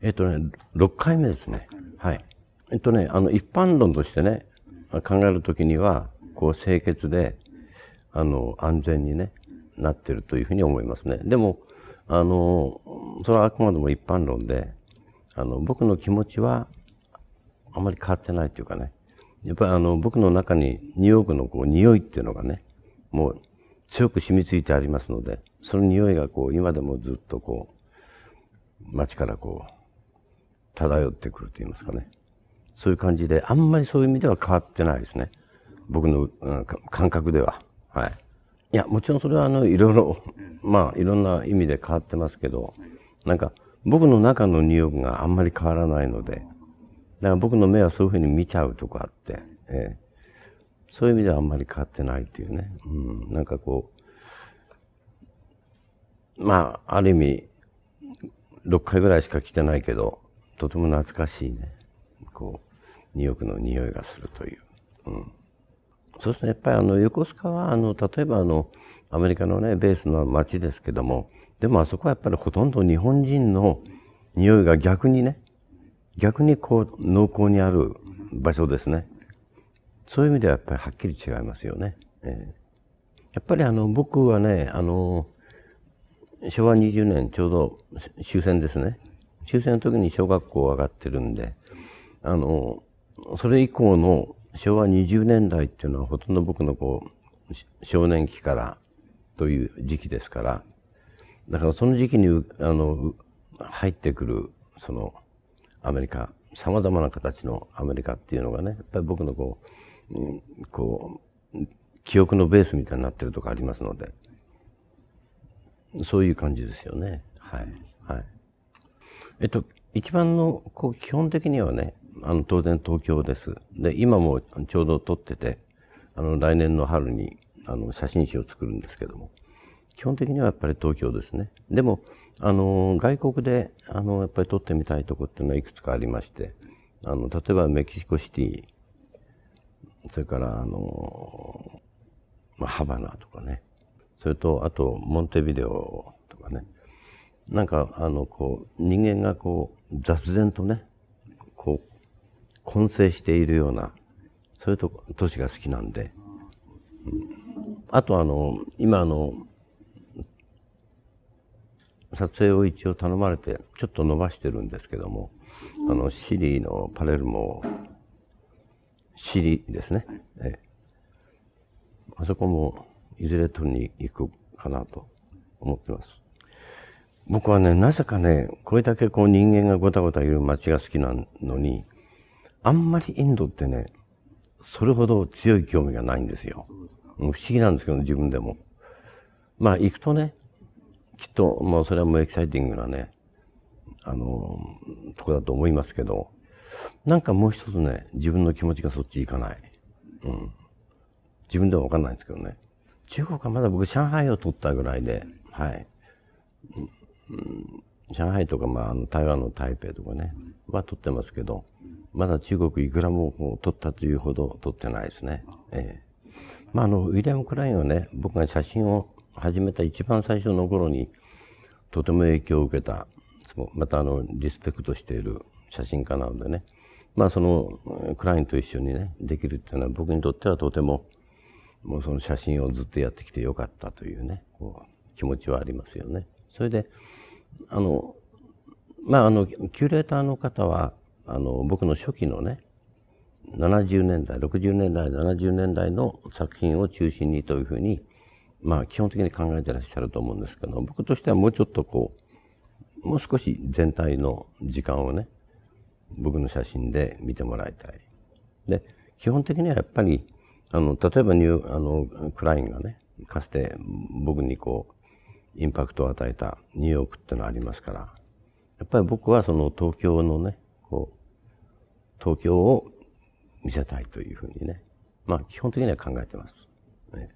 えっとね、6回目ですね。はい。えっとね、あの、一般論としてね、考えるときには、こう、清潔で、あの、安全にね、なってるというふうに思いますね。でも、あの、それはあくまでも一般論で、あの、僕の気持ちは、あまり変わってないというかね、やっぱりあの、僕の中にニューヨークのこう、匂いっていうのがね、もう強く染みついてありますので、その匂いがこう、今でもずっとこう、街からこう、漂ってくると言いますかね。そういう感じで、あんまりそういう意味では変わってないですね。僕の、うん、感覚では。はい。いや、もちろんそれはあの、いろいろ、まあ、いろんな意味で変わってますけど、なんか、僕の中のニューヨークがあんまり変わらないので、だから僕の目はそういうふうに見ちゃうとこあって、ええそういう意味ではあんまり変わってないっていうね。うん、なんかこう、まあ、ある意味、6回ぐらいしか来てないけど、とても懐かしいね、こう、ークの匂いがするという。うん。そうするとやっぱりあの、横須賀はあの、例えばあの、アメリカのね、ベースの街ですけども、でもあそこはやっぱりほとんど日本人の匂いが逆にね、逆にこう、濃厚にある場所ですね。そういう意味ではやっぱりはっきり違いますよね。えー、やっぱりあの、僕はね、あの、昭和20年ちょうど終戦ですね。終戦の時に小学校上がってるんで、あの、それ以降の昭和20年代っていうのはほとんど僕のこう、少年期からという時期ですから、だからその時期に、あの、入ってくる、その、アメリカ、さまざまな形のアメリカっていうのがね、やっぱり僕のこう、うん、こう、記憶のベースみたいになってるとこありますので、そういう感じですよね。はい。はい。えっと、一番の、こう、基本的にはね、あの、当然東京です。で、今もちょうど撮ってて、あの、来年の春に、あの、写真集を作るんですけども、基本的にはやっぱり東京ですね。でも、あの、外国で、あの、やっぱり撮ってみたいとこっていうのはいくつかありまして、あの、例えばメキシコシティ、それから、あの、まあ、ハバナとかね、それと、あと、モンテビデオなんか、あの、こう、人間がこう、雑然とね、こう、混成しているような、そういうと都市が好きなんで。うん、あと、あの、今、あの、撮影を一応頼まれて、ちょっと伸ばしてるんですけども、あの、シリのパレルモ、シリですね。ええ、あそこも、いずれ取りに行くかなと思ってます。僕はね、なぜかね、これだけこう人間がごたごたいる街が好きなのに、あんまりインドってね、それほど強い興味がないんですよ。不思議なんですけど、自分でも。まあ、行くとね、きっと、まあそれはもうエキサイティングなね、あの、とこだと思いますけど、なんかもう一つね、自分の気持ちがそっち行かない。うん。自分ではわかんないんですけどね。中国はまだ僕、上海を取ったぐらいで、はい。上海とか、まあ、台湾の台北とかね、は撮ってますけど、まだ中国いくらも撮ったというほど撮ってないですね。ええ。まあ、あの、ウィリアム・クラインはね、僕が写真を始めた一番最初の頃に、とても影響を受けた、またあの、リスペクトしている写真家なのでね、まあその、クラインと一緒にね、できるっていうのは僕にとってはとても、もうその写真をずっとやってきてよかったというね、こう、気持ちはありますよね。それで、あの、まあ、あの、キュレーターの方は、あの、僕の初期のね、70年代、60年代、70年代の作品を中心にというふうに、まあ、基本的に考えてらっしゃると思うんですけど、僕としてはもうちょっとこう、もう少し全体の時間をね、僕の写真で見てもらいたい。で、基本的にはやっぱり、あの、例えばニュー、あの、クラインがね、かつて僕にこう、インパクトを与えたニューヨークってのありますから、やっぱり僕はその東京のね、こう、東京を見せたいというふうにね、まあ基本的には考えてます。ね